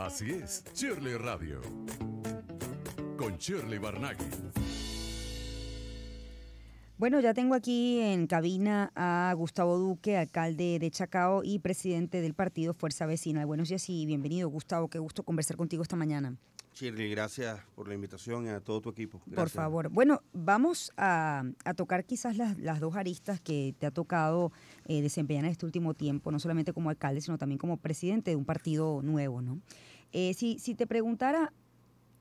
Así es, Shirley Radio. Con Shirley Barnaghi. Bueno, ya tengo aquí en cabina a Gustavo Duque, alcalde de Chacao y presidente del partido Fuerza Vecinal. Buenos días y bienvenido, Gustavo. Qué gusto conversar contigo esta mañana. Shirley, gracias por la invitación y a todo tu equipo. Por favor. Bueno, vamos a, tocar quizás las, dos aristas que te ha tocado eh, desempeñar en este último tiempo, no solamente como alcalde, sino también como presidente de un partido nuevo, ¿no? Eh, si, te preguntara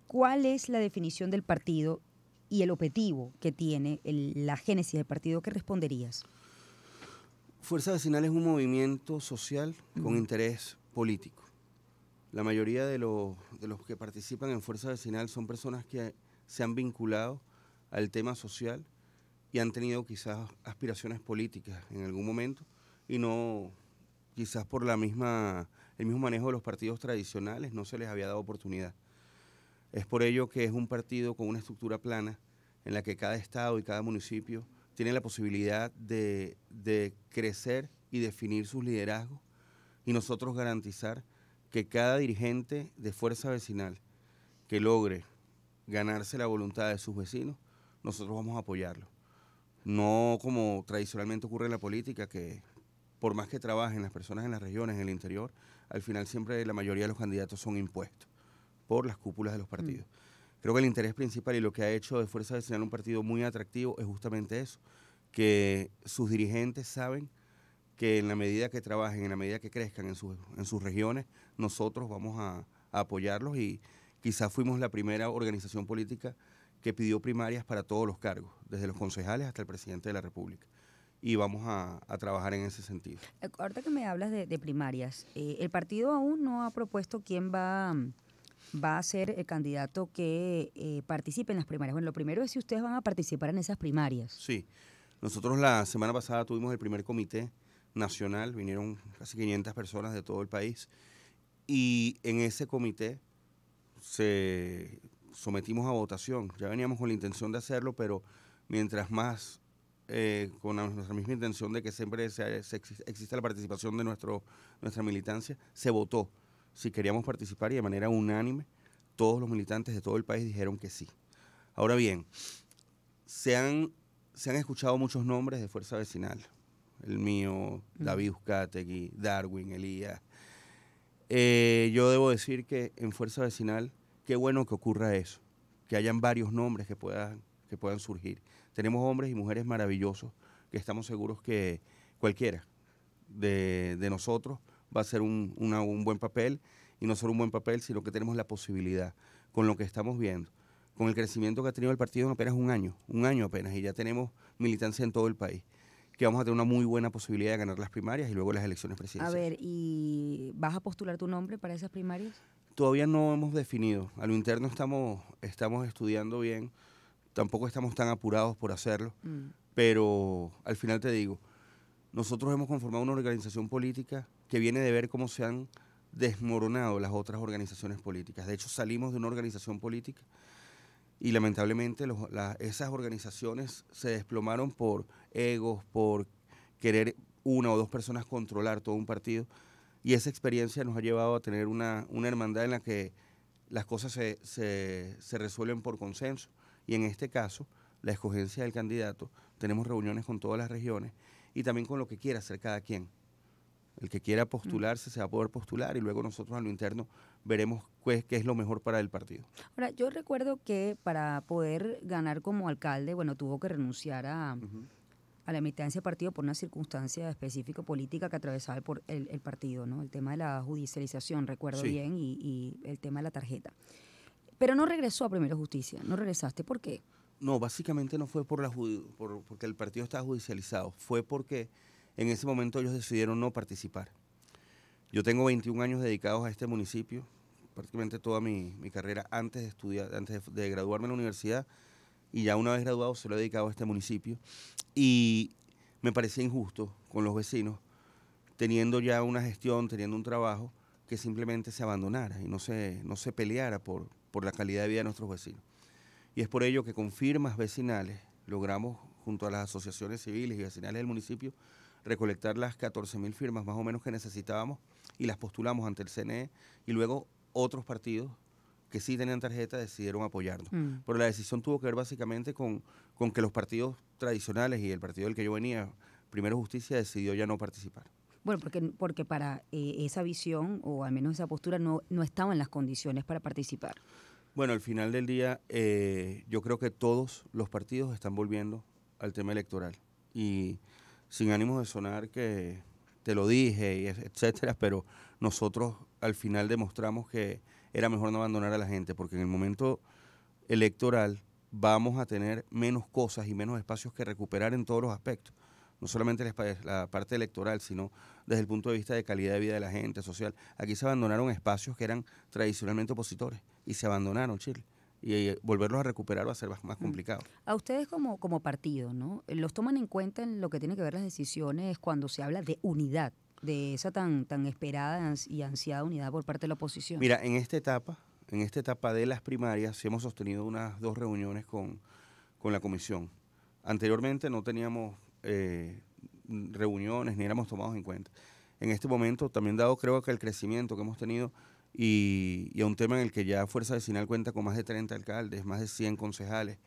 cuál es la definición del partido y el objetivo que tiene la génesis del partido, ¿qué responderías? Fuerza Vecinal es un movimiento social con interés político. La mayoría de, los, que participan en Fuerza Vecinal son personas que se han vinculado al tema social y han tenido quizás aspiraciones políticas en algún momento y no quizás por la misma el mismo manejo de los partidos tradicionales no se les había dado oportunidad. Es por ello que es un partido con una estructura plana en la que cada estado y cada municipio tiene la posibilidad de, de crecer y definir sus liderazgos y nosotros garantizar que cada dirigente de fuerza vecinal que logre ganarse la voluntad de sus vecinos, nosotros vamos a apoyarlo. No como tradicionalmente ocurre en la política, que por más que trabajen las personas en las regiones, en el interior, al final siempre la mayoría de los candidatos son impuestos por las cúpulas de los mm. partidos. Creo que el interés principal y lo que ha hecho de Fuerza Vecinal un partido muy atractivo es justamente eso, que sus dirigentes saben que en la medida que trabajen, en la medida que crezcan en sus, en sus regiones, nosotros vamos a, apoyarlos y quizás fuimos la primera organización política que pidió primarias para todos los cargos, desde los concejales hasta el presidente de la República y vamos a, trabajar en ese sentido. Eh, ahorita que me hablas de, primarias, eh, el partido aún no ha propuesto quién va, va a ser el candidato que eh, participe en las primarias. Bueno, lo primero es si ustedes van a participar en esas primarias. Sí, nosotros la semana pasada tuvimos el primer comité nacional, vinieron casi 500 personas de todo el país y en ese comité se sometimos a votación. Ya veníamos con la intención de hacerlo, pero mientras más, eh, con nuestra misma intención de que siempre exista la participación de nuestro, nuestra militancia, se votó si queríamos participar y de manera unánime todos los militantes de todo el país dijeron que sí. Ahora bien, se han, se han escuchado muchos nombres de fuerza vecinal, el mío, David Uzcategui, Darwin, Elías. Eh, yo debo decir que en Fuerza Vecinal, qué bueno que ocurra eso, que hayan varios nombres que puedan, que puedan surgir. Tenemos hombres y mujeres maravillosos que estamos seguros que cualquiera de, nosotros va a ser un, un buen papel, y no solo un buen papel, sino que tenemos la posibilidad con lo que estamos viendo con el crecimiento que ha tenido el partido en apenas un año, un año apenas, y ya tenemos militancia en todo el país que vamos a tener una muy buena posibilidad de ganar las primarias y luego las elecciones presidenciales. A ver, ¿y vas a postular tu nombre para esas primarias? Todavía no hemos definido. A lo interno estamos, estamos estudiando bien. Tampoco estamos tan apurados por hacerlo. Mm. Pero al final te digo, nosotros hemos conformado una organización política que viene de ver cómo se han desmoronado las otras organizaciones políticas. De hecho, salimos de una organización política y lamentablemente esas organizaciones se desplomaron por egos, por querer una o dos personas controlar todo un partido. Y esa experiencia nos ha llevado a tener una, hermandad en la que las cosas se, resuelven por consenso. Y en este caso, la escogencia del candidato, tenemos reuniones con todas las regiones y también con lo que quiera hacer cada quien. El que quiera mm. postularse se va a poder postular y luego nosotros a lo interno veremos pues, qué es lo mejor para el partido. Ahora, yo recuerdo que para poder ganar como alcalde, bueno, tuvo que renunciar a, la emitencia del partido por una circunstancia específica política que atravesaba el, partido, ¿no? El tema de la judicialización, recuerdo bien, y, el tema de la tarjeta. Pero no regresó a Primero Justicia, no regresaste, ¿por qué? No, básicamente no fue por la porque el partido estaba judicializado, fue porque en ese momento ellos decidieron no participar. Yo tengo 21 años dedicados a este municipio, prácticamente toda mi, mi carrera antes de estudiar, antes de, graduarme en la universidad y ya una vez graduado se lo he dedicado a este municipio y me parecía injusto con los vecinos teniendo ya una gestión, teniendo un trabajo que simplemente se abandonara y no se, no se peleara por, por la calidad de vida de nuestros vecinos. Y es por ello que con firmas vecinales logramos, junto a las asociaciones civiles y vecinales del municipio, recolectar las 14.000 firmas más o menos que necesitábamos y las postulamos ante el CNE y luego otros partidos que sí tenían tarjeta decidieron apoyarnos. Mm. Pero la decisión tuvo que ver básicamente con, con que los partidos tradicionales y el partido del que yo venía, Primero Justicia, decidió ya no participar. Bueno, porque, porque para eh, esa visión o al menos esa postura no, no estaban las condiciones para participar. Bueno, al final del día eh, yo creo que todos los partidos están volviendo al tema electoral y sin ánimo de sonar que te lo dije, y etcétera, pero nosotros al final demostramos que era mejor no abandonar a la gente, porque en el momento electoral vamos a tener menos cosas y menos espacios que recuperar en todos los aspectos. No solamente la parte electoral, sino desde el punto de vista de calidad de vida de la gente, social. Aquí se abandonaron espacios que eran tradicionalmente opositores y se abandonaron Chile. Y, eh, volverlos a recuperar va a ser más, mm. complicado. A ustedes como, como partido, ¿no? ¿Los toman en cuenta en lo que tiene que ver las decisiones cuando se habla de unidad de esa tan, tan esperada y ansiada unidad por parte de la oposición? Mira, en esta etapa, en esta etapa de las primarias, hemos sostenido unas dos reuniones con, con la comisión. Anteriormente no teníamos eh, reuniones ni éramos tomados en cuenta. En este momento, también dado creo que el crecimiento que hemos tenido y, y a un tema en el que ya Fuerza Vecinal cuenta con más de 30 alcaldes, más de 100 concejales,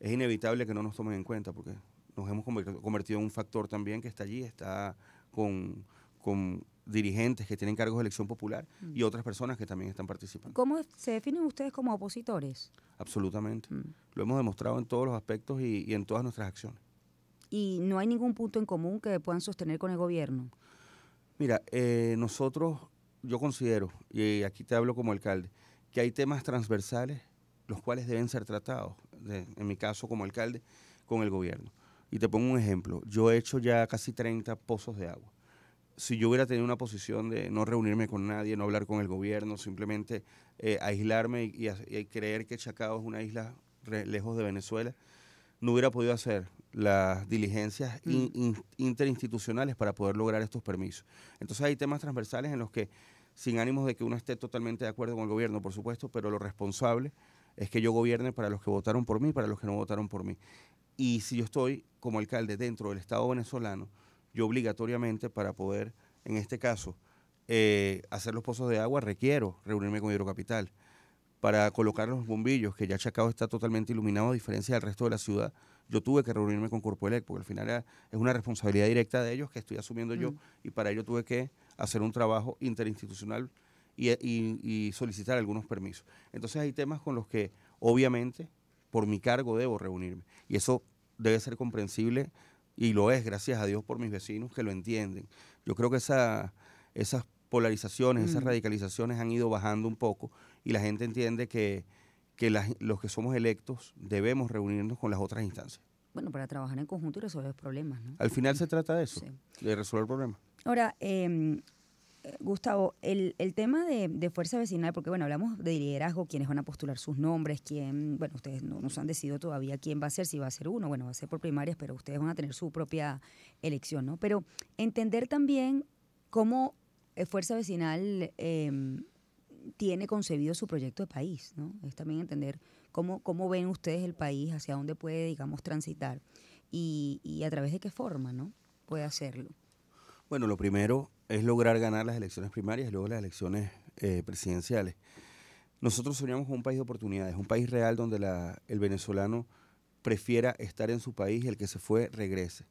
es inevitable que no nos tomen en cuenta porque nos hemos convertido en un factor también que está allí, está con, con dirigentes que tienen cargos de elección popular mm. y otras personas que también están participando. ¿Cómo se definen ustedes como opositores? Absolutamente. Mm. Lo hemos demostrado en todos los aspectos y, en todas nuestras acciones. ¿Y no hay ningún punto en común que puedan sostener con el gobierno? Mira, eh, nosotros, yo considero, y aquí te hablo como alcalde, que hay temas transversales los cuales deben ser tratados, en mi caso como alcalde, con el gobierno. Y te pongo un ejemplo. Yo he hecho ya casi 30 pozos de agua si yo hubiera tenido una posición de no reunirme con nadie, no hablar con el gobierno, simplemente eh, aislarme y, creer que Chacao es una isla lejos de Venezuela, no hubiera podido hacer las diligencias mm. interinstitucionales para poder lograr estos permisos. Entonces hay temas transversales en los que, sin ánimos de que uno esté totalmente de acuerdo con el gobierno, por supuesto, pero lo responsable es que yo gobierne para los que votaron por mí y para los que no votaron por mí. Y si yo estoy como alcalde dentro del Estado venezolano, yo obligatoriamente para poder, en este caso, eh, hacer los pozos de agua, requiero reunirme con Hidrocapital para colocar los bombillos, que ya Chacao está totalmente iluminado a diferencia del resto de la ciudad. Yo tuve que reunirme con Corpoelec, porque al final es una responsabilidad directa de ellos que estoy asumiendo yo, mm. y para ello tuve que hacer un trabajo interinstitucional y solicitar algunos permisos. Entonces hay temas con los que obviamente por mi cargo debo reunirme, y eso debe ser comprensible y lo es, gracias a Dios, por mis vecinos que lo entienden. Yo creo que esa, esas polarizaciones, esas mm. radicalizaciones han ido bajando un poco y la gente entiende que, los que somos electos debemos reunirnos con las otras instancias. Bueno, para trabajar en conjunto y resolver problemas, ¿no? Al final se trata de eso, de resolver problemas. Ahora, eh, Gustavo, el, el tema de, fuerza vecinal, porque bueno, hablamos de liderazgo, quiénes van a postular sus nombres, quién, bueno, ustedes no nos han decidido todavía quién va a ser, si va a ser uno, bueno, va a ser por primarias, pero ustedes van a tener su propia elección, ¿no? Pero entender también cómo eh, fuerza vecinal em, tiene concebido su proyecto de país, ¿no? Es también entender cómo, cómo ven ustedes el país, hacia dónde puede, digamos, transitar y, y a través de qué forma, ¿no? Puede hacerlo. Bueno, lo primero es lograr ganar las elecciones primarias y luego las elecciones eh, presidenciales. Nosotros soñamos con un país de oportunidades, un país real donde el venezolano prefiera estar en su país y el que se fue regrese.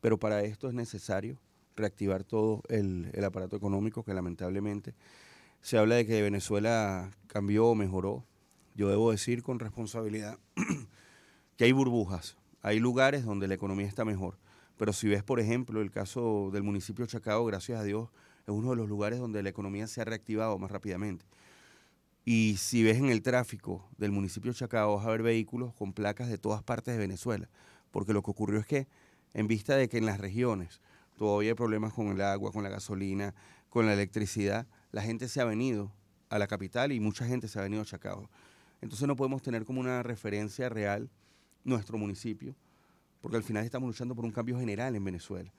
Pero para esto es necesario reactivar todo el, el aparato económico que lamentablemente se habla de que Venezuela cambió o mejoró. Yo debo decir con responsabilidad que hay burbujas, hay lugares donde la economía está mejor. Pero si ves, por ejemplo, el caso del municipio de Chacao, gracias a Dios, es uno de los lugares donde la economía se ha reactivado más rápidamente. Y si ves en el tráfico del municipio de Chacao, vas a ver vehículos con placas de todas partes de Venezuela. Porque lo que ocurrió es que, en vista de que en las regiones todavía hay problemas con el agua, con la gasolina, con la electricidad, la gente se ha venido a la capital y mucha gente se ha venido a Chacao. Entonces no podemos tener como una referencia real nuestro municipio porque al final estamos luchando por un cambio general en Venezuela.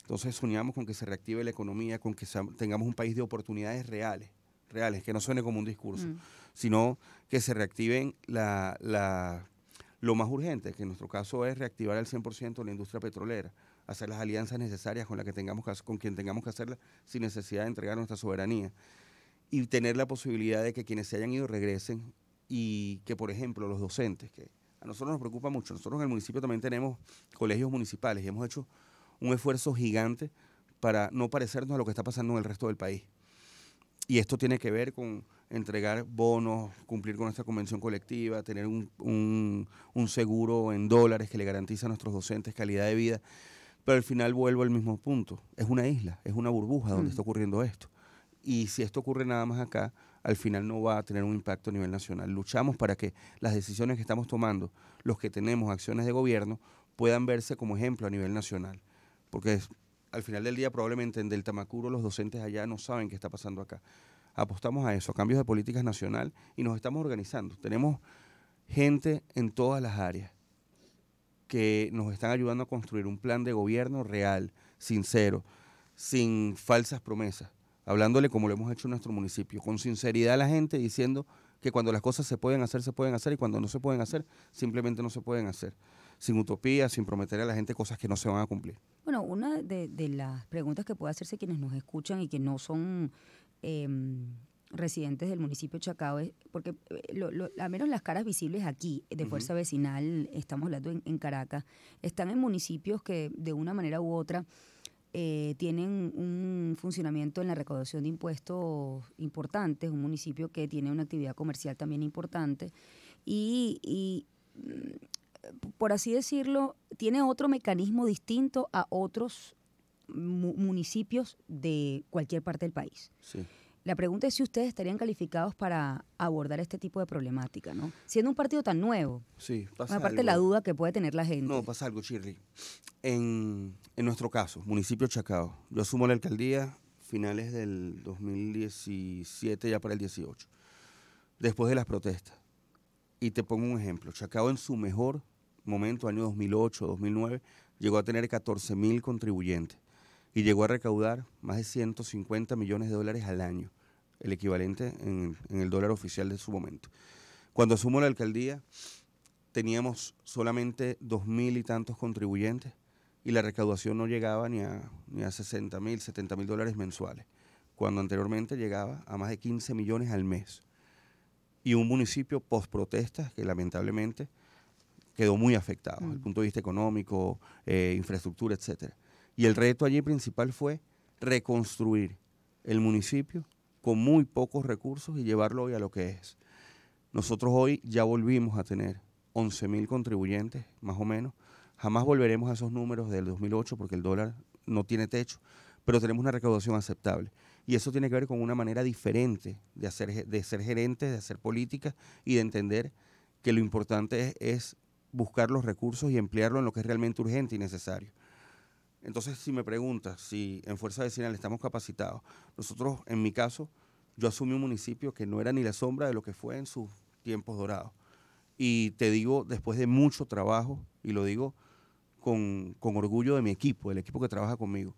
Entonces soñamos con que se reactive la economía, con que tengamos un país de oportunidades reales, reales, que no suene como un discurso, mm. sino que se reactiven la, lo más urgente, que en nuestro caso es reactivar al 100% la industria petrolera, hacer las alianzas necesarias con, la que tengamos con quien tengamos que hacerlas sin necesidad de entregar nuestra soberanía y tener la posibilidad de que quienes se hayan ido regresen y que, por ejemplo, los docentes, que a nosotros nos preocupa mucho. Nosotros en el municipio también tenemos colegios municipales y hemos hecho un esfuerzo gigante para no parecernos a lo que está pasando en el resto del país. Y esto tiene que ver con entregar bonos, cumplir con nuestra convención colectiva, tener un, seguro en dólares que le garantiza a nuestros docentes calidad de vida. Pero al final vuelvo al mismo punto. Es una isla, es una burbuja donde mm. está ocurriendo esto. Y si esto ocurre nada más acá, al final no va a tener un impacto a nivel nacional. Luchamos para que las decisiones que estamos tomando, los que tenemos acciones de gobierno, puedan verse como ejemplo a nivel nacional. Porque al final del día probablemente en Delta Macuro los docentes allá no saben qué está pasando acá. Apostamos a eso, a cambios de políticas nacional y nos estamos organizando. Tenemos gente en todas las áreas que nos están ayudando a construir un plan de gobierno real, sincero, sin falsas promesas hablándole como lo hemos hecho en nuestro municipio, con sinceridad a la gente, diciendo que cuando las cosas se pueden hacer, se pueden hacer, y cuando no se pueden hacer, simplemente no se pueden hacer, sin utopía, sin prometer a la gente cosas que no se van a cumplir. Bueno, una de, las preguntas que puede hacerse quienes nos escuchan y que no son... Em, residentes del municipio de Chacao, porque eh, lo, al menos las caras visibles aquí de fuerza vecinal, estamos hablando en, Caracas, están en municipios que de una manera u otra eh, tienen un funcionamiento en la recaudación de impuestos es un municipio que tiene una actividad comercial también importante y, y mm, por así decirlo, tiene otro mecanismo distinto a otros municipios de cualquier parte del país. Sí la pregunta es si ustedes estarían calificados para abordar este tipo de problemática, ¿no? Siendo un partido tan nuevo. Sí, pasa Aparte la duda que puede tener la gente. No, pasa algo, Shirley. En, nuestro caso, municipio Chacao, yo asumo la alcaldía finales del 2017 ya para el 18, después de las protestas. Y te pongo un ejemplo. Chacao en su mejor momento, año 2008, 2009, llegó a tener 14.000 contribuyentes y llegó a recaudar más de 150 millones de dólares al año, el equivalente en, el dólar oficial de su momento. Cuando asumo la alcaldía, teníamos solamente dos mil y tantos contribuyentes y la recaudación no llegaba ni a, ni a mil, mil dólares mensuales, cuando anteriormente llegaba a más de 15 millones al mes. Y un municipio post protestas que lamentablemente quedó muy afectado desde el mm. punto de vista económico, eh, infraestructura, etcétera. Y el reto allí principal fue reconstruir el municipio con muy pocos recursos y llevarlo hoy a lo que es. Nosotros hoy ya volvimos a tener 11.000 contribuyentes, más o menos. Jamás volveremos a esos números del 2008 porque el dólar no tiene techo, pero tenemos una recaudación aceptable. Y eso tiene que ver con una manera diferente de, hacer, de ser gerentes, de hacer política y de entender que lo importante es, es buscar los recursos y emplearlo en lo que es realmente urgente y necesario. Entonces, si me preguntas si en Fuerza Vecinal estamos capacitados, nosotros, en mi caso, yo asumí un municipio que no era ni la sombra de lo que fue en sus tiempos dorados. Y te digo, después de mucho trabajo, y lo digo con, orgullo de mi equipo, el equipo que trabaja conmigo,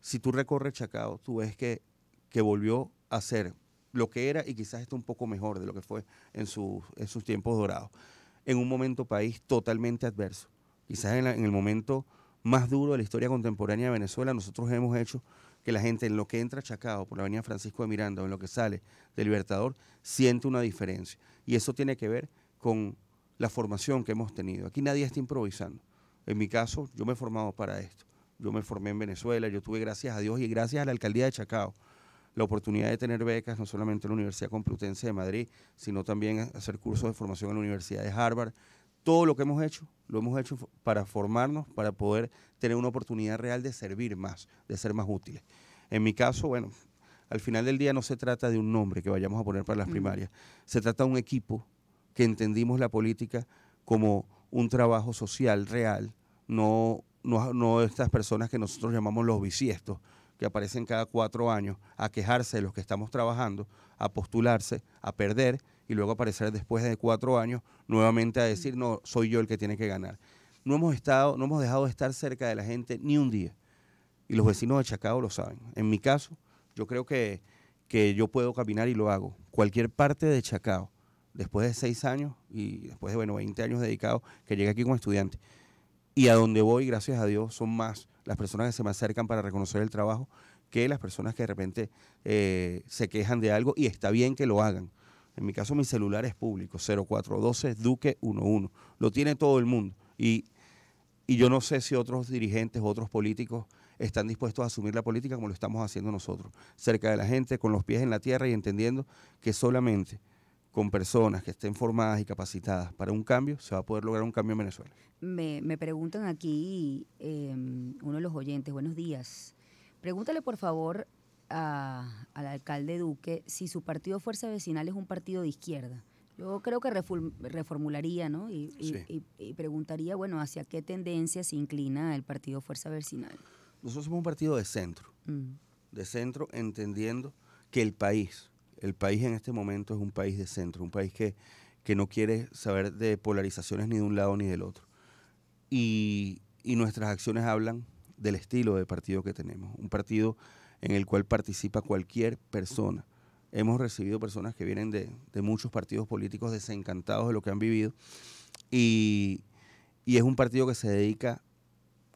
si tú recorres Chacao, tú ves que, que volvió a ser lo que era y quizás está un poco mejor de lo que fue en, sus, en sus tiempos dorados. En un momento país totalmente adverso. Quizás en el momento más duro de la historia contemporánea de Venezuela. Nosotros hemos hecho que la gente en lo que entra Chacao por la avenida Francisco de Miranda o en lo que sale del Libertador siente una diferencia. Y eso tiene que ver con la formación que hemos tenido. Aquí nadie está improvisando. En mi caso, yo me he formado para esto. Yo me formé en Venezuela, yo tuve gracias a Dios y gracias a la alcaldía de Chacao la oportunidad de tener becas no solamente en la Universidad Complutense de Madrid, sino también hacer cursos de formación en la Universidad de Harvard, todo lo que hemos hecho lo hemos hecho para formarnos, para poder tener una oportunidad real de servir más, de ser más útiles. En mi caso, bueno, al final del día no se trata de un nombre que vayamos a poner para las primarias, se trata de un equipo que entendimos la política como un trabajo social real, no, no, no estas personas que nosotros llamamos los bisiestos, que aparecen cada cuatro años a quejarse de los que estamos trabajando, a postularse, a perder y luego aparecer después de cuatro años nuevamente a decir, no, soy yo el que tiene que ganar. No hemos, estado, no hemos dejado de estar cerca de la gente ni un día. Y los vecinos de Chacao lo saben. En mi caso, yo creo que, que yo puedo caminar y lo hago. Cualquier parte de Chacao, después de seis años y después de bueno, 20 años dedicados, que llegué aquí como estudiante. Y a donde voy, gracias a Dios, son más las personas que se me acercan para reconocer el trabajo que las personas que de repente eh, se quejan de algo y está bien que lo hagan. En mi caso, mi celular es público, 0412 Duque 11. Lo tiene todo el mundo. Y, y yo no sé si otros dirigentes, otros políticos están dispuestos a asumir la política como lo estamos haciendo nosotros, cerca de la gente, con los pies en la tierra y entendiendo que solamente con personas que estén formadas y capacitadas para un cambio, se va a poder lograr un cambio en Venezuela. Me, preguntan aquí em, uno de los oyentes, buenos días. Pregúntale por favor al alcalde Duque si su partido Fuerza Vecinal es un partido de izquierda. Yo creo que reformularía ¿no? y, preguntaría, bueno, ¿hacia qué tendencia se inclina el partido Fuerza Vecinal? Nosotros somos un partido de centro, mm. de centro entendiendo que el país, el país en este momento es un país de centro, un país que, que no quiere saber de polarizaciones ni de un lado ni del otro. Y, y nuestras acciones hablan del estilo de partido que tenemos, un partido en el cual participa cualquier persona. Hemos recibido personas que vienen de, muchos partidos políticos desencantados de lo que han vivido y, es un partido que se dedica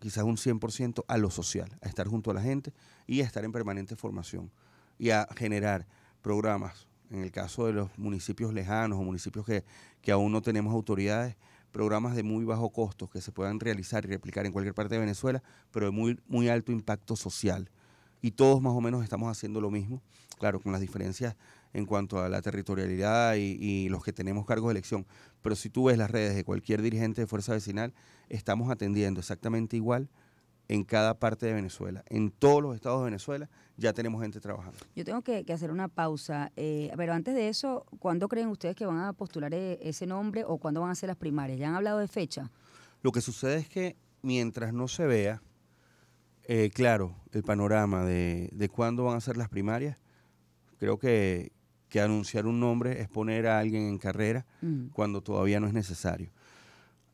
quizás un 100% a lo social, a estar junto a la gente y a estar en permanente formación y a generar programas, en el caso de los municipios lejanos o municipios que, aún no tenemos autoridades, programas de muy bajo costo que se puedan realizar y replicar en cualquier parte de Venezuela, pero de muy, muy alto impacto social y todos más o menos estamos haciendo lo mismo, claro, con las diferencias en cuanto a la territorialidad y, los que tenemos cargos de elección. Pero si tú ves las redes de cualquier dirigente de fuerza vecinal, estamos atendiendo exactamente igual en cada parte de Venezuela. En todos los estados de Venezuela ya tenemos gente trabajando. Yo tengo que, hacer una pausa, eh, pero antes de eso, ¿cuándo creen ustedes que van a postular eh, ese nombre o cuándo van a hacer las primarias? ¿Ya han hablado de fecha? Lo que sucede es que mientras no se vea, eh, claro el panorama de, de cuándo van a ser las primarias. Creo que, que anunciar un nombre es poner a alguien en carrera mm. cuando todavía no es necesario.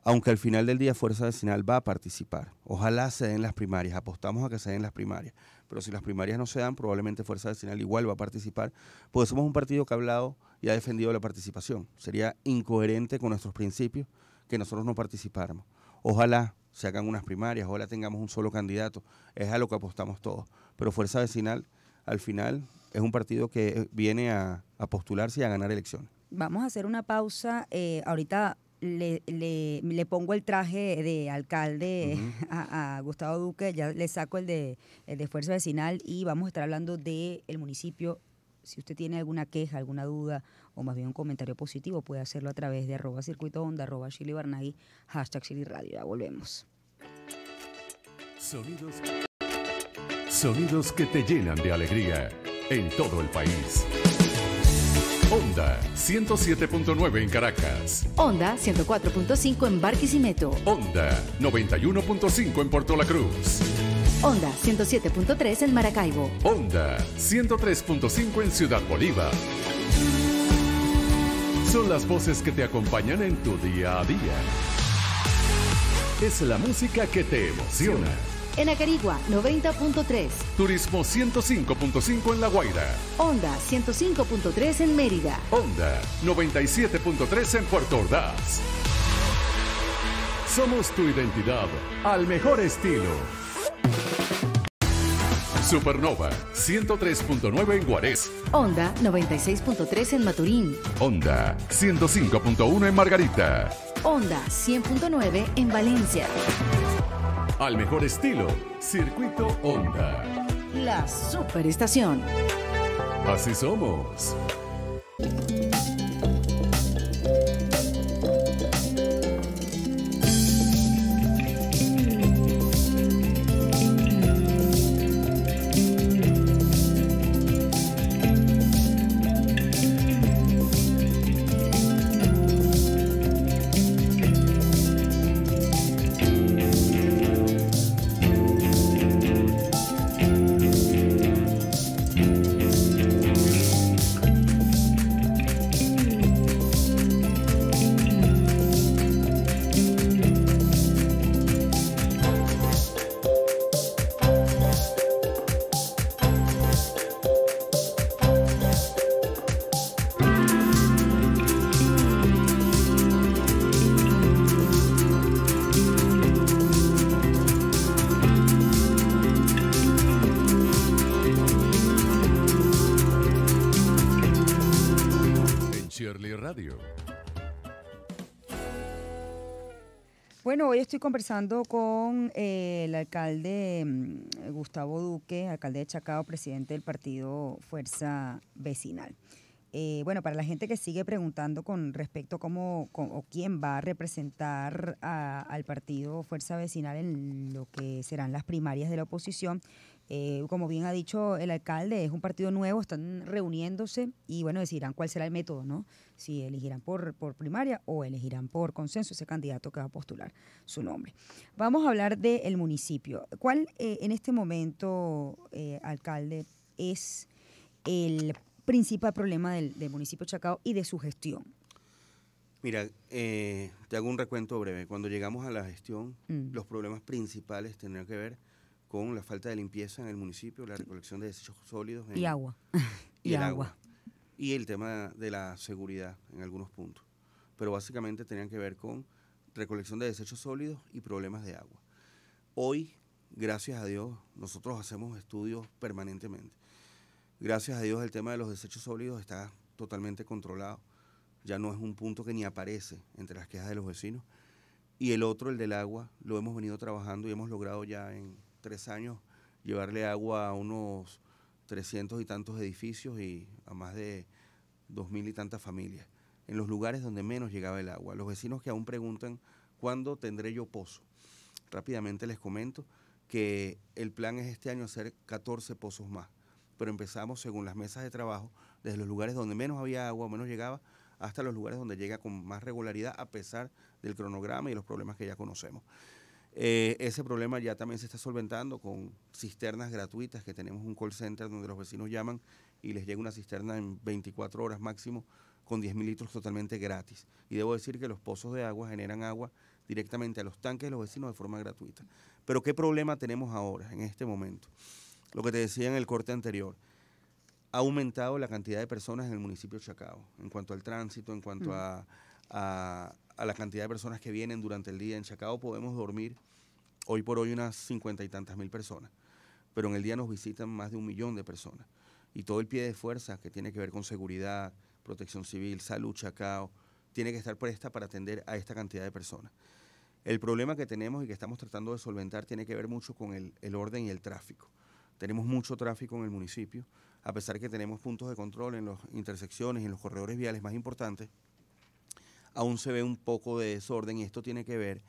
Aunque al final del día Fuerza Vecinal va a participar. Ojalá se den las primarias, apostamos a que se den las primarias. Pero si las primarias no se dan, probablemente Fuerza Vecinal igual va a participar, porque somos un partido que ha hablado y ha defendido la participación. Sería incoherente con nuestros principios que nosotros no participáramos. Ojalá se hagan unas primarias, la tengamos un solo candidato, es a lo que apostamos todos. Pero Fuerza Vecinal, al final, es un partido que viene a, postularse y a ganar elecciones. Vamos a hacer una pausa. Eh, ahorita le, pongo el traje de alcalde a, Gustavo Duque, ya le saco el de, el de Fuerza Vecinal y vamos a estar hablando del municipio si usted tiene alguna queja, alguna duda o más bien un comentario positivo, puede hacerlo a través de arroba circuito onda, arroba hashtag Chili Radio. Ya volvemos. Sonidos, sonidos que te llenan de alegría en todo el país. Onda 107.9 en Caracas. Onda 104.5 en Barquisimeto. Onda 91.5 en Puerto La Cruz. Onda 107.3 en Maracaibo. Onda 103.5 en Ciudad Bolívar. Son las voces que te acompañan en tu día a día. Es la música que te emociona. En Acarigua, 90.3. Turismo 105.5 en La Guaira. Onda 105.3 en Mérida. Onda 97.3 en Puerto Ordaz. Somos tu identidad al mejor estilo. Supernova 103.9 en Juárez. Onda 96.3 en Maturín. Onda 105.1 en Margarita. Onda 100.9 en Valencia. Al mejor estilo, Circuito Onda. La superestación. Así somos. hoy estoy conversando con eh, el alcalde mm, Gustavo Duque, alcalde de Chacao, presidente del partido Fuerza Vecinal. Eh, bueno, para la gente que sigue preguntando con respecto a cómo, o quién va a representar al partido Fuerza Vecinal en lo que serán las primarias de la oposición, eh, como bien ha dicho el alcalde, es un partido nuevo, están reuniéndose y bueno, decidirán cuál será el método, ¿no? si elegirán por, por primaria o elegirán por consenso ese candidato que va a postular su nombre. Vamos a hablar del municipio. ¿Cuál eh, en este momento, eh, alcalde, es el principal problema del, municipio de Chacao y de su gestión? Mira, eh, te hago un recuento breve. Cuando llegamos a la gestión, mm. los problemas principales tendrían que ver con la falta de limpieza en el municipio, la recolección de desechos sólidos. y agua. y, el agua y el tema de la seguridad en algunos puntos. Pero básicamente tenían que ver con recolección de desechos sólidos y problemas de agua. Hoy, gracias a Dios, nosotros hacemos estudios permanentemente. Gracias a Dios el tema de los desechos sólidos está totalmente controlado. Ya no es un punto que ni aparece entre las quejas de los vecinos. Y el otro, el del agua, lo hemos venido trabajando y hemos logrado ya en tres años llevarle agua a unos 300 y tantos edificios y a más de 2.000 y tantas familias, en los lugares donde menos llegaba el agua. Los vecinos que aún preguntan, ¿cuándo tendré yo pozo? Rápidamente les comento que el plan es este año hacer 14 pozos más, pero empezamos según las mesas de trabajo, desde los lugares donde menos había agua, menos llegaba, hasta los lugares donde llega con más regularidad, a pesar del cronograma y los problemas que ya conocemos. Eh, ese problema ya también se está solventando con cisternas gratuitas, que tenemos un call center donde los vecinos llaman y les llega una cisterna en 24 horas máximo con 10 mil litros totalmente gratis. Y debo decir que los pozos de agua generan agua directamente a los tanques de los vecinos de forma gratuita. Pero ¿qué problema tenemos ahora, en este momento? Lo que te decía en el corte anterior, ha aumentado la cantidad de personas en el municipio de Chacao, en cuanto al tránsito, en cuanto a, a la cantidad de personas que vienen durante el día. En Chacao podemos dormir hoy por hoy unas cincuenta y tantas mil personas, pero en el día nos visitan más de un millón de personas. Y todo el pie de fuerza que tiene que ver con seguridad, protección civil, salud, Chacao, tiene que estar presta para atender a esta cantidad de personas. El problema que tenemos y que estamos tratando de solventar tiene que ver mucho con el, orden y el tráfico. Tenemos mucho tráfico en el municipio, a pesar que tenemos puntos de control en las intersecciones y en los corredores viales más importantes, aún se ve un poco de desorden y esto tiene que ver,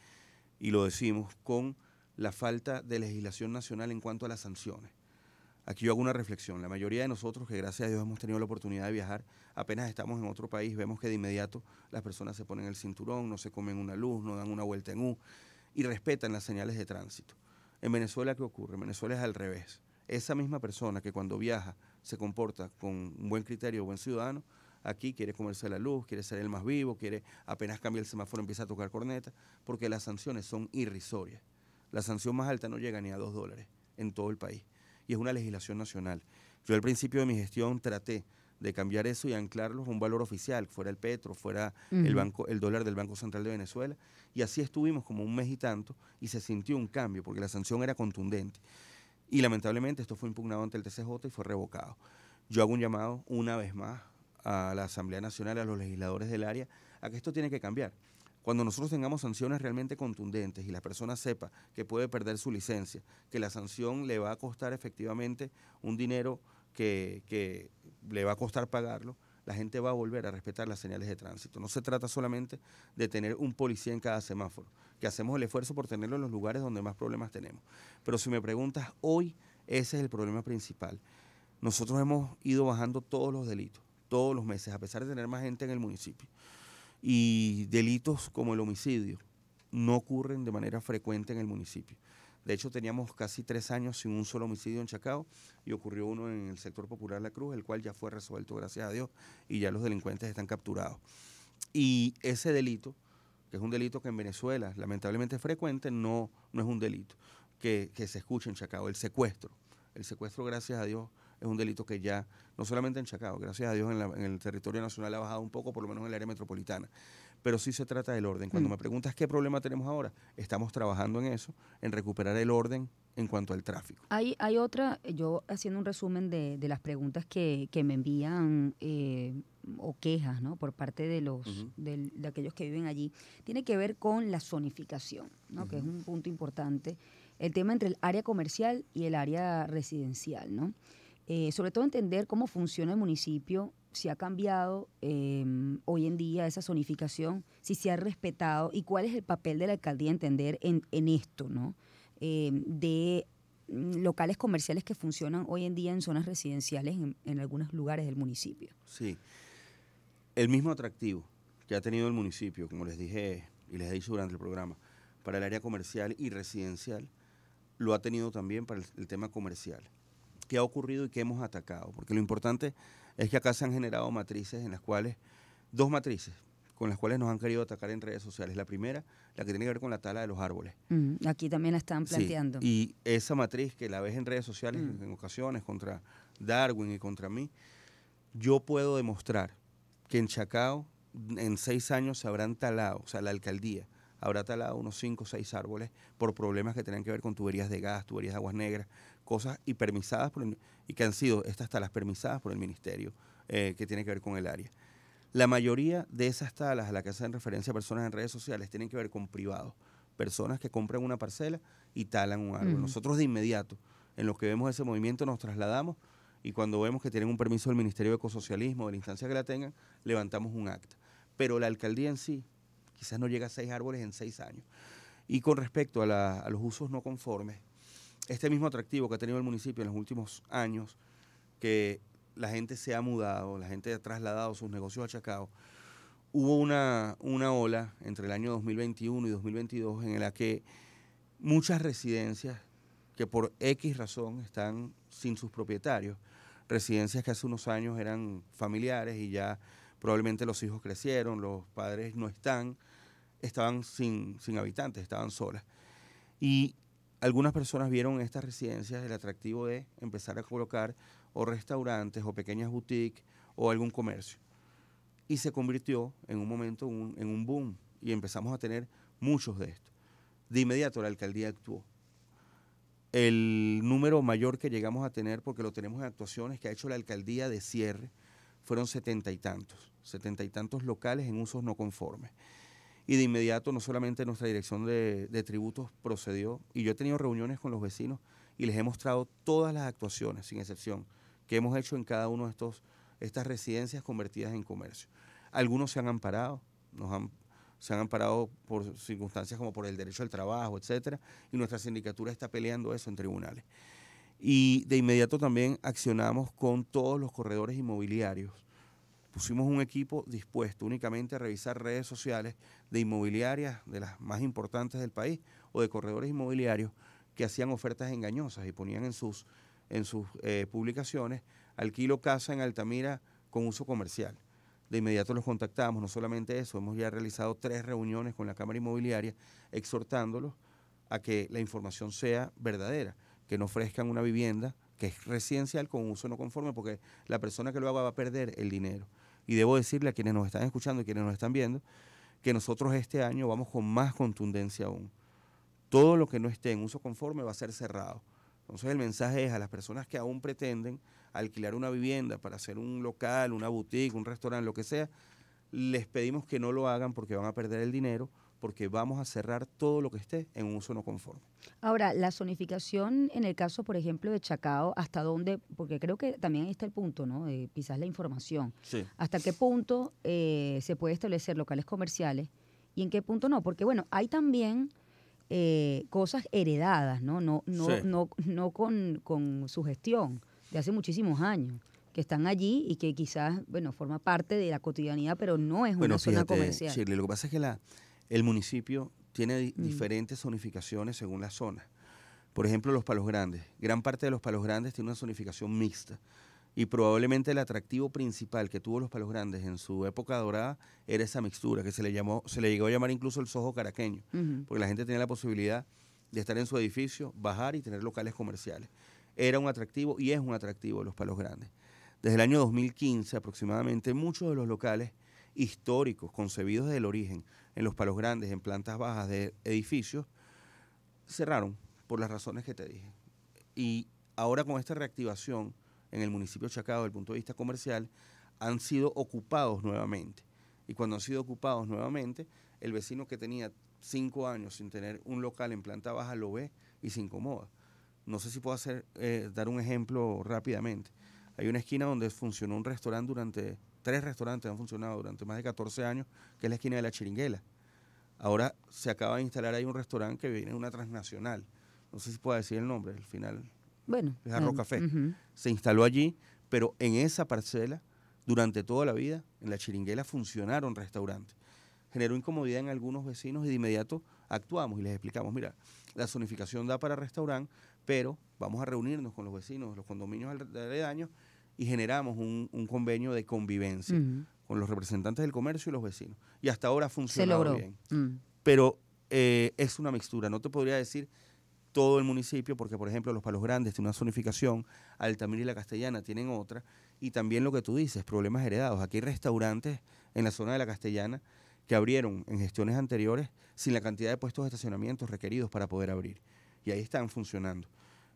y lo decimos, con la falta de legislación nacional en cuanto a las sanciones. Aquí yo hago una reflexión. La mayoría de nosotros, que gracias a Dios hemos tenido la oportunidad de viajar, apenas estamos en otro país, vemos que de inmediato las personas se ponen el cinturón, no se comen una luz, no dan una vuelta en U y respetan las señales de tránsito. En Venezuela, ¿qué ocurre? En Venezuela es al revés. Esa misma persona que cuando viaja se comporta con un buen criterio, buen ciudadano, aquí quiere comerse la luz, quiere ser el más vivo, quiere apenas cambia el semáforo empieza a tocar corneta, porque las sanciones son irrisorias. La sanción más alta no llega ni a dos dólares en todo el país y es una legislación nacional. Yo al principio de mi gestión traté de cambiar eso y anclarlos a un valor oficial, fuera el petro, fuera el banco, el dólar del Banco Central de Venezuela, y así estuvimos como un mes y tanto y se sintió un cambio porque la sanción era contundente. Y lamentablemente esto fue impugnado ante el TCJ y fue revocado. Yo hago un llamado una vez más a la Asamblea Nacional, a los legisladores del área, a que esto tiene que cambiar. Cuando nosotros tengamos sanciones realmente contundentes y la persona sepa que puede perder su licencia, que la sanción le va a costar efectivamente un dinero que, que le va a costar pagarlo, la gente va a volver a respetar las señales de tránsito. No se trata solamente de tener un policía en cada semáforo, que hacemos el esfuerzo por tenerlo en los lugares donde más problemas tenemos. Pero si me preguntas hoy, ese es el problema principal. Nosotros hemos ido bajando todos los delitos, todos los meses, a pesar de tener más gente en el municipio. Y delitos como el homicidio no ocurren de manera frecuente en el municipio. De hecho, teníamos casi tres años sin un solo homicidio en Chacao y ocurrió uno en el sector popular La Cruz, el cual ya fue resuelto, gracias a Dios, y ya los delincuentes están capturados. Y ese delito, que es un delito que en Venezuela lamentablemente frecuente, no, no es un delito que, que se escuche en Chacao, el secuestro. El secuestro, gracias a Dios, es un delito que ya, no solamente en Chacao, gracias a Dios en, el territorio nacional ha bajado un poco, por lo menos en el área metropolitana, pero sí se trata del orden. Cuando mm. me preguntas qué problema tenemos ahora, estamos trabajando en eso, en recuperar el orden en cuanto al tráfico. Hay, hay otra, yo haciendo un resumen de, las preguntas que, me envían eh, o quejas ¿no? por parte de, los, de, aquellos que viven allí, tiene que ver con la zonificación, que es un punto importante, el tema entre el área comercial y el área residencial. ¿no? Eh, sobre todo entender cómo funciona el municipio, si ha cambiado em, hoy en día esa zonificación, si se ha respetado y cuál es el papel de la alcaldía entender en, esto, ¿no? Em, de mm, locales comerciales que funcionan hoy en día en zonas residenciales en, algunos lugares del municipio. Sí, el mismo atractivo que ha tenido el municipio, como les dije y les he dicho durante el programa, para el área comercial y residencial, lo ha tenido también para el tema comercial que ha ocurrido y qué hemos atacado. Porque lo importante es que acá se han generado matrices en las cuales, dos matrices con las cuales nos han querido atacar en redes sociales. La primera, la que tiene que ver con la tala de los árboles. Mm, aquí también la están planteando. y esa matriz que la ves en redes sociales mm. en ocasiones contra Darwin y contra mí, yo puedo demostrar que en Chacao en seis años se habrán talado, o sea, la alcaldía habrá talado unos cinco o seis árboles por problemas que tenían que ver con tuberías de gas, tuberías de aguas negras, cosas y permisadas y que han sido estas talas permisadas por el ministerio eh, que tiene que ver con el área. La mayoría de esas talas a las que hacen referencia personas en redes sociales tienen que ver con privados, personas que compran una parcela y talan un árbol. Nosotros de inmediato, en los que vemos ese movimiento, nos trasladamos y cuando vemos que tienen un permiso del Ministerio de Ecosocialismo, de la instancia que la tengan, levantamos un acta. Pero la alcaldía en sí quizás no llega a seis árboles en seis años. Y con respecto a los usos no conformes, este mismo atractivo que ha tenido el municipio en los últimos años, que la gente se ha mudado, la gente ha trasladado sus negocios a Chacao, hubo una, una ola entre el año 2021 y 2022 en la que muchas residencias que por X razón están sin sus propietarios, residencias que hace unos años eran familiares y ya probablemente los hijos crecieron, los padres no están, estaban sin, sin habitantes, estaban solas. Y algunas personas vieron en estas residencias el atractivo de empezar a colocar o restaurantes o pequeñas boutiques o algún comercio. Y se convirtió en un momento en un boom y empezamos a tener muchos de estos. De inmediato la alcaldía actuó. El número mayor que llegamos a tener, porque lo tenemos en actuaciones que ha hecho la alcaldía de cierre, fueron setenta y tantos, setenta y tantos locales en usos no conformes y de inmediato no solamente nuestra dirección de, tributos procedió, y yo he tenido reuniones con los vecinos y les he mostrado todas las actuaciones, sin excepción, que hemos hecho en cada uno de estos, estas residencias convertidas en comercio. Algunos se han amparado, nos se han amparado por circunstancias como por el derecho al trabajo, etcétera, y nuestra sindicatura está peleando eso en tribunales. Y de inmediato también accionamos con todos los corredores inmobiliarios pusimos un equipo dispuesto únicamente a revisar redes sociales de inmobiliarias, de las más importantes del país, o de corredores inmobiliarios que hacían ofertas engañosas y ponían en sus, en sus eh, publicaciones alquilo casa en Altamira con uso comercial. De inmediato los contactamos, no solamente eso, hemos ya realizado tres reuniones con la Cámara Inmobiliaria exhortándolos a que la información sea verdadera, que no ofrezcan una vivienda que es residencial con uso no conforme, porque la persona que lo haga va a perder el dinero. Y debo decirle a quienes nos están escuchando y quienes nos están viendo que nosotros este año vamos con más contundencia aún. Todo lo que no esté en uso conforme va a ser cerrado. Entonces el mensaje es a las personas que aún pretenden alquilar una vivienda para hacer un local, una boutique, un restaurante, lo que sea, les pedimos que no lo hagan porque van a perder el dinero porque vamos a cerrar todo lo que esté en un uso no conforme. Ahora, la zonificación en el caso, por ejemplo, de Chacao, ¿hasta dónde? Porque creo que también está el punto, ¿no? quizás la información. Sí. ¿Hasta qué punto eh, se puede establecer locales comerciales y en qué punto no? Porque, bueno, hay también eh, cosas heredadas, ¿no? No, no, no, no con, su gestión de hace muchísimos años que están allí y que quizás, bueno, forma parte de la cotidianidad, pero no es bueno, una zona comercial. lo que pasa es que la, el municipio tiene mm. diferentes zonificaciones según la zona. Por ejemplo, los palos grandes. Gran parte de los palos grandes tiene una zonificación mixta. Y probablemente el atractivo principal que tuvo los palos grandes en su época dorada era esa mixtura, que se le llamó, se le llegó a llamar incluso el sojo caraqueño, porque la gente tenía la posibilidad de estar en su edificio, bajar y tener locales comerciales. Era un atractivo y es un atractivo los palos grandes. Desde el año 2015 aproximadamente muchos de los locales históricos concebidos desde el origen en los palos grandes, en plantas bajas de edificios, cerraron por las razones que te dije. Y ahora con esta reactivación en el municipio de Chacao desde el punto de vista comercial, han sido ocupados nuevamente. Y cuando han sido ocupados nuevamente, el vecino que tenía cinco años sin tener un local en planta baja lo ve y se incomoda. No sé si puedo hacer, eh, dar un ejemplo rápidamente. Hay una esquina donde funcionó un restaurante durante tres restaurantes han funcionado durante más de 14 años, que es la esquina de la Chiringuela. Ahora se acaba de instalar ahí un restaurante que viene una transnacional. No sé si puedo decir el nombre, al final. Bueno. Es Arrocafé. Se instaló allí, pero en esa parcela, durante toda la vida, en la Chiringuela funcionaron restaurantes. Generó incomodidad en algunos vecinos y de inmediato actuamos y les explicamos, mira, la zonificación da para restaurante, pero vamos a reunirnos con los vecinos, los condominios aledaños, y generamos un, convenio de convivencia con los representantes del comercio y los vecinos. Y hasta ahora funciona funcionado bien. Mm. Pero eh, es una mixtura. No te podría decir todo el municipio, porque por ejemplo los Palos Grandes tienen una zonificación, Altamira y La Castellana tienen otra, y también lo que tú dices, problemas heredados. Aquí hay restaurantes en la zona de La Castellana que abrieron en gestiones anteriores sin la cantidad de puestos de estacionamiento requeridos para poder abrir. Y ahí están funcionando.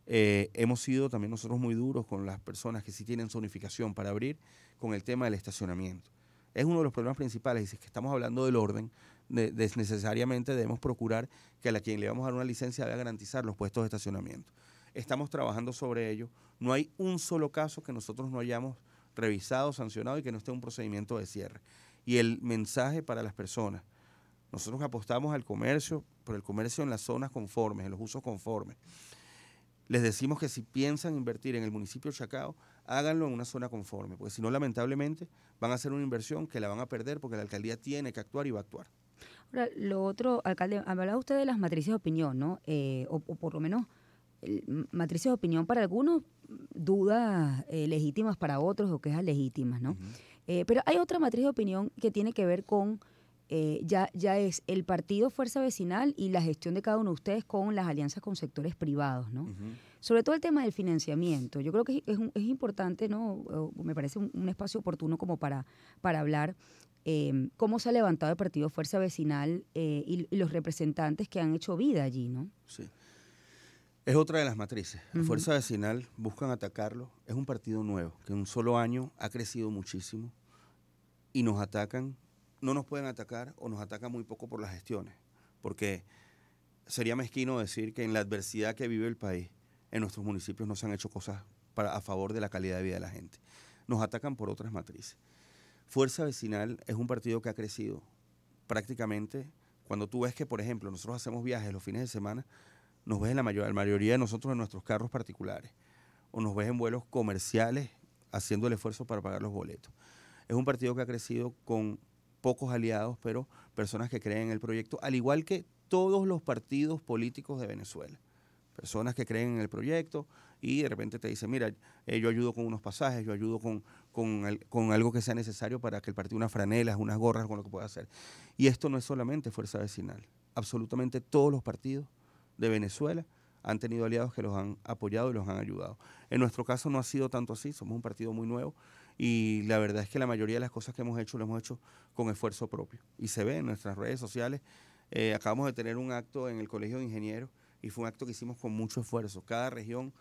Eh, hemos sido también nosotros muy duros con las personas que sí tienen zonificación para abrir con el tema del estacionamiento. Es uno de los problemas principales, y si es que estamos hablando del orden, necesariamente debemos procurar que a la quien le vamos a dar una licencia debe garantizar los puestos de estacionamiento. Estamos trabajando sobre ello. No hay un solo caso que nosotros no hayamos revisado, sancionado y que no esté un procedimiento de cierre. Y el mensaje para las personas. Nosotros apostamos al comercio, por el comercio en las zonas conformes, en los usos conformes. Les decimos que si piensan invertir en el municipio Chacao, háganlo en una zona conforme, porque si no, lamentablemente, van a hacer una inversión que la van a perder porque la alcaldía tiene que actuar y va a actuar. Ahora, lo otro, alcalde, hablaba usted de las matrices de opinión, ¿no? Eh, o, por lo menos matrices de opinión para algunos, dudas eh, legítimas para otros o quejas legítimas, ¿no? Eh, pero hay otra matriz de opinión que tiene que ver con eh, ya, ya es el partido Fuerza Vecinal y la gestión de cada uno de ustedes con las alianzas con sectores privados, ¿no? Sobre todo el tema del financiamiento. Yo creo que es, importante, ¿no? Me parece un, espacio oportuno como para, para hablar em, cómo se ha levantado el partido Fuerza Vecinal eh, y, los representantes que han hecho vida allí, ¿no? Sí. Es otra de las matrices. Fuerza Vecinal buscan atacarlo. Es un partido nuevo que en un solo año ha crecido muchísimo y nos atacan no nos pueden atacar o nos atacan muy poco por las gestiones, porque sería mezquino decir que en la adversidad que vive el país, en nuestros municipios no se han hecho cosas para, a favor de la calidad de vida de la gente. Nos atacan por otras matrices. Fuerza Vecinal es un partido que ha crecido prácticamente. Cuando tú ves que, por ejemplo, nosotros hacemos viajes los fines de semana, nos ves en la, mayor, la mayoría de nosotros en nuestros carros particulares o nos ves en vuelos comerciales haciendo el esfuerzo para pagar los boletos. Es un partido que ha crecido con pocos aliados, pero personas que creen en el proyecto, al igual que todos los partidos políticos de Venezuela. Personas que creen en el proyecto y de repente te dicen, mira, eh, yo ayudo con unos pasajes, yo ayudo con, con, algo que sea necesario para que el partido, unas franelas, unas gorras, con lo que pueda hacer. Y esto no es solamente fuerza vecinal. Absolutamente todos los partidos de Venezuela han tenido aliados que los han apoyado y los han ayudado. En nuestro caso no ha sido tanto así, somos un partido muy nuevo y la verdad es que la mayoría de las cosas que hemos hecho lo hemos hecho con esfuerzo propio y se ve en nuestras redes sociales. Eh, acabamos de tener un acto en el Colegio de Ingenieros y fue un acto que hicimos con mucho esfuerzo. Cada región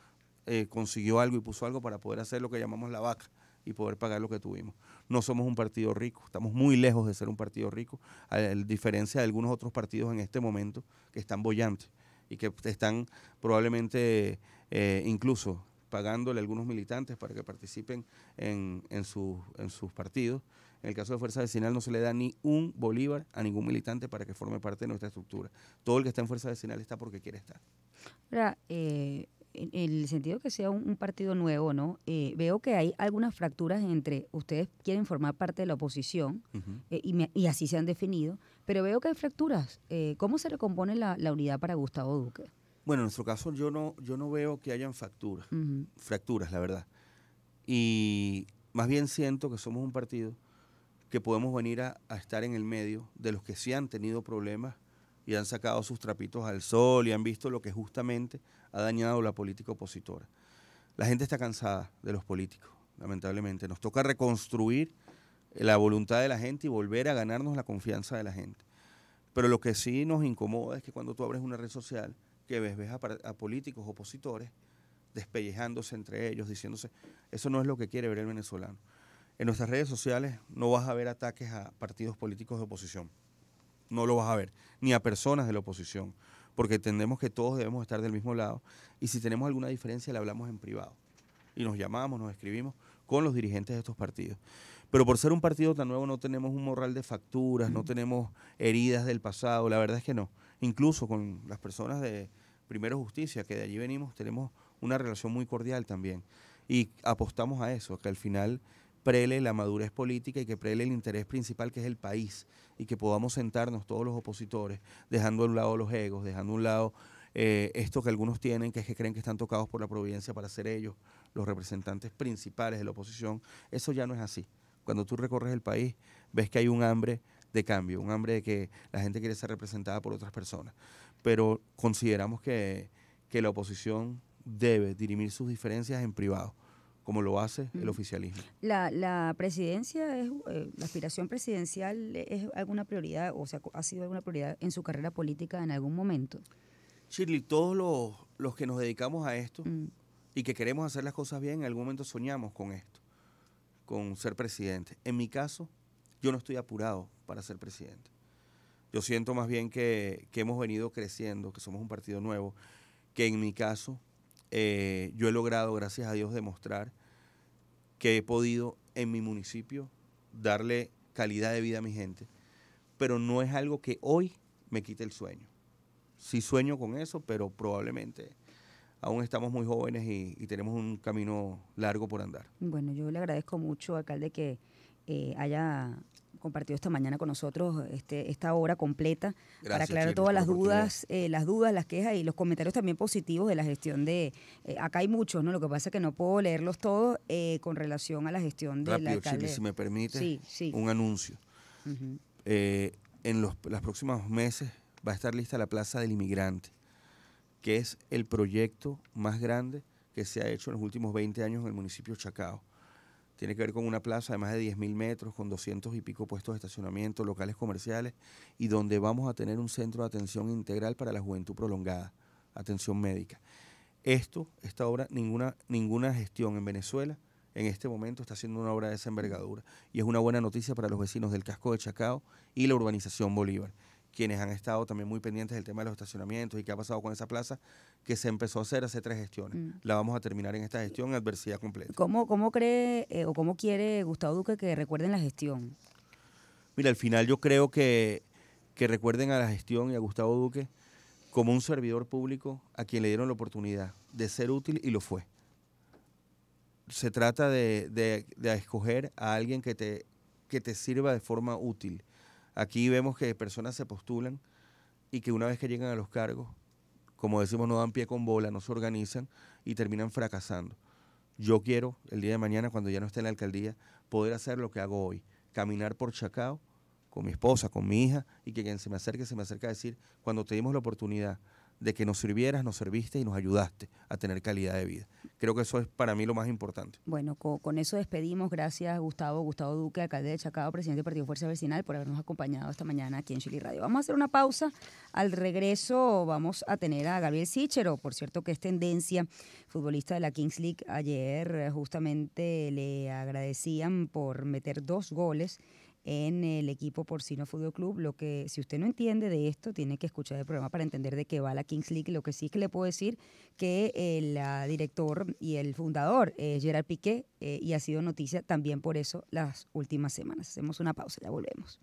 eh, consiguió algo y puso algo para poder hacer lo que llamamos la vaca y poder pagar lo que tuvimos. No somos un partido rico, estamos muy lejos de ser un partido rico, a diferencia de algunos otros partidos en este momento que están bollantes y que están probablemente eh, incluso pagándole a algunos militantes para que participen en, en, en sus partidos. En el caso de Fuerza Vecinal no se le da ni un bolívar a ningún militante para que forme parte de nuestra estructura. Todo el que está en Fuerza Vecinal está porque quiere estar. Ahora, eh, en el sentido que sea un, partido nuevo, ¿no? Eh, veo que hay algunas fracturas entre ustedes quieren formar parte de la oposición eh, y, así se han definido, pero veo que hay fracturas. ¿Cómo se recompone la unidad para Gustavo Duque? Bueno, en nuestro caso yo no, yo no veo que hayan facturas, fracturas, la verdad. Y más bien siento que somos un partido que podemos venir a, a, estar en el medio de los que sí han tenido problemas y han sacado sus trapitos al sol y han visto lo que justamente ha dañado la política opositora. La gente está cansada de los políticos, lamentablemente. Nos toca reconstruir la voluntad de la gente y volver a ganarnos la confianza de la gente. Pero lo que sí nos incomoda es que cuando tú abres una red social, que ves, a, políticos opositores despellejándose entre ellos, diciéndose, eso no es lo que quiere ver el venezolano. En nuestras redes sociales no vas a ver ataques a partidos políticos de oposición, no lo vas a ver, ni a personas de la oposición, porque entendemos que todos debemos estar del mismo lado y si tenemos alguna diferencia la hablamos en privado y nos llamamos, nos escribimos con los dirigentes de estos partidos. Pero por ser un partido tan nuevo no tenemos un moral de facturas, no tenemos heridas del pasado, la verdad es que no. Incluso con las personas de, Primero Justicia, que de allí venimos, tenemos una relación muy cordial también. Y apostamos a eso, que al final prele la madurez política y que prele el interés principal que es el país y que podamos sentarnos todos los opositores, dejando a un lado los egos, dejando a un lado eh, esto que algunos tienen, que es que creen que están tocados por la providencia para ser ellos los representantes principales de la oposición. Eso ya no es así. Cuando tú recorres el país, ves que hay un hambre de cambio, un hambre de que la gente quiere ser representada por otras personas pero consideramos que, la oposición debe dirimir sus diferencias en privado como lo hace el oficialismo. La, presidencia, es, eh, la aspiración presidencial es alguna prioridad, o sea, ha sido alguna prioridad en su carrera política en algún momento. Shirley, todos los, que nos dedicamos a esto mm. y que queremos hacer las cosas bien, en algún momento soñamos con esto, con ser presidente. En mi caso, yo no estoy apurado para ser presidente. Yo siento más bien que, hemos venido creciendo, que somos un partido nuevo, que en mi caso eh, yo he logrado, gracias a Dios, demostrar que he podido en mi municipio darle calidad de vida a mi gente, pero no es algo que hoy me quite el sueño. Sí sueño con eso, pero probablemente aún estamos muy jóvenes y, tenemos un camino largo por andar. Bueno, yo le agradezco mucho, alcalde, que eh, haya compartido esta mañana con nosotros este, esta obra completa para aclarar todas las dudas, eh, las dudas, las quejas y los comentarios también positivos de la gestión de... Eh, acá hay muchos, ¿no? Lo que pasa es que no puedo leerlos todos eh, con relación a la gestión de la alcalde. si me permite, un anuncio. en los próximos meses va a estar lista la Plaza del Inmigrante, que es el proyecto más grande que se ha hecho en los últimos 20 años en el municipio de Chacao tiene que ver con una plaza de más de 10.000 metros, con 200 y pico puestos de estacionamiento, locales comerciales, y donde vamos a tener un centro de atención integral para la juventud prolongada, atención médica. Esto, esta obra, ninguna, ninguna gestión en Venezuela en este momento está haciendo una obra de esa envergadura, y es una buena noticia para los vecinos del casco de Chacao y la urbanización Bolívar quienes han estado también muy pendientes del tema de los estacionamientos y qué ha pasado con esa plaza, que se empezó a hacer hace tres gestiones. Mm. La vamos a terminar en esta gestión, adversidad completa. ¿Cómo, cómo cree eh, o cómo quiere Gustavo Duque que recuerden la gestión? Mira, al final yo creo que, que recuerden a la gestión y a Gustavo Duque como un servidor público a quien le dieron la oportunidad de ser útil y lo fue. Se trata de, de, de escoger a alguien que te, que te sirva de forma útil Aquí vemos que personas se postulan y que una vez que llegan a los cargos, como decimos, no dan pie con bola, no se organizan y terminan fracasando. Yo quiero el día de mañana, cuando ya no esté en la alcaldía, poder hacer lo que hago hoy, caminar por Chacao con mi esposa, con mi hija, y que quien se me acerque, se me acerque a decir, cuando te dimos la oportunidad, de que nos sirvieras, nos serviste y nos ayudaste a tener calidad de vida. Creo que eso es para mí lo más importante. Bueno, con, eso despedimos. Gracias, Gustavo, Gustavo Duque, alcalde de Chacao, presidente del Partido Fuerza Vecinal, por habernos acompañado esta mañana aquí en Chile Radio. Vamos a hacer una pausa. Al regreso vamos a tener a Gabriel Sichero, por cierto que es tendencia, futbolista de la Kings League. Ayer eh, justamente le agradecían por meter dos goles en el equipo Porcino Fútbol Club. Lo que, si usted no entiende de esto, tiene que escuchar el programa para entender de qué va la Kings League. Lo que sí que le puedo decir que el eh, director y el fundador, Gerard Piqué, eh, y ha sido noticia también por eso las últimas semanas. Hacemos una pausa, ya volvemos.